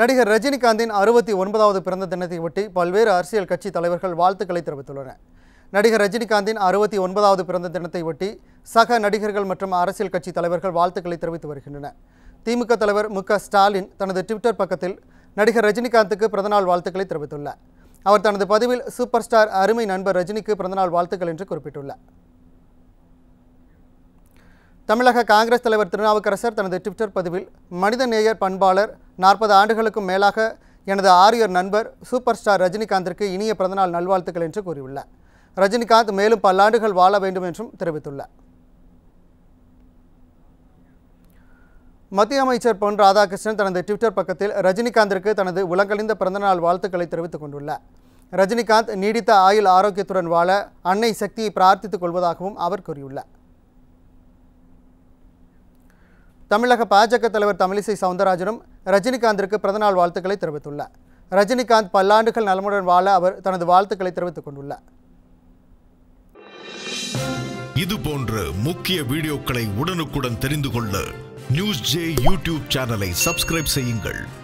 நடிகர் ரஜினிகாந்தின் அறுபத்தி ஒன்பதாவது பிறந்த தினத்தை ஒட்டி பல்வேறு அரசியல் கட்சி தலைவர்கள் வாழ்த்துக்களை தெரிவித்துள்ளனர் நடிகர் ரஜினிகாந்தின் அறுபத்தி ஒன்பதாவது பிறந்த தினத்தை ஒட்டி சக நடிகர்கள் மற்றும் அரசியல் கட்சி தலைவர்கள் வாழ்த்துக்களை தெரிவித்து வருகின்றனர் திமுக தலைவர் மு ஸ்டாலின் தனது ட்விட்டர் பக்கத்தில் நடிகர் ரஜினிகாந்துக்கு பிறந்தநாள் வாழ்த்துக்களை தெரிவித்துள்ளார் அவர் தனது பதிவில் சூப்பர் ஸ்டார் அருமை நண்பர் ரஜினிக்கு பிறந்தநாள் வாழ்த்துக்கள் என்று குறிப்பிட்டுள்ளார் தமிழக காங்கிரஸ் தலைவர் திருநாவுக்கரசர் தனது ட்விட்டர் பதிவில் மனிதநேயர் பண்பாளர் நாற்பது ஆண்டுகளுக்கும் மேலாக எனது ஆரியர் நண்பர் சூப்பர் ஸ்டார் ரஜினிகாந்திற்கு இனிய பிறந்தநாள் நல்வாழ்த்துக்கள் என்று கூறியுள்ளார் ரஜினிகாந்த் மேலும் பல்லாண்டுகள் வாழ வேண்டும் என்றும் தெரிவித்துள்ளார் மத்திய அமைச்சர் பொன் ராதாகிருஷ்ணன் தனது ட்விட்டர் பக்கத்தில் ரஜினிகாந்திற்கு தனது உலகழிந்த பிறந்தநாள் வாழ்த்துக்களை தெரிவித்துக் கொண்டுள்ளார் ரஜினிகாந்த் நீடித்த ஆயுள் ஆரோக்கியத்துடன் வாழ அன்னை சக்தியை பிரார்த்தித்துக் கொள்வதாகவும் அவர் கூறியுள்ளார் தமிழக பாஜக தலைவர் தமிழிசை சவுந்தரராஜனும் ரஜினிகாந்திற்கு பிறந்தநாள் வாழ்த்துக்களை தெரிவித்துள்ளார் ரஜினிகாந்த் பல்லாண்டுகள் நலமுடன் வாழ அவர் தனது வாழ்த்துக்களை தெரிவித்துக் கொண்டுள்ளார் இது போன்ற முக்கிய வீடியோக்களை உடனுக்குடன் தெரிந்து கொள்ள நியூஸ் ஜே யூடியூப் சேனலை சப்ஸ்கிரைப் செய்யுங்கள்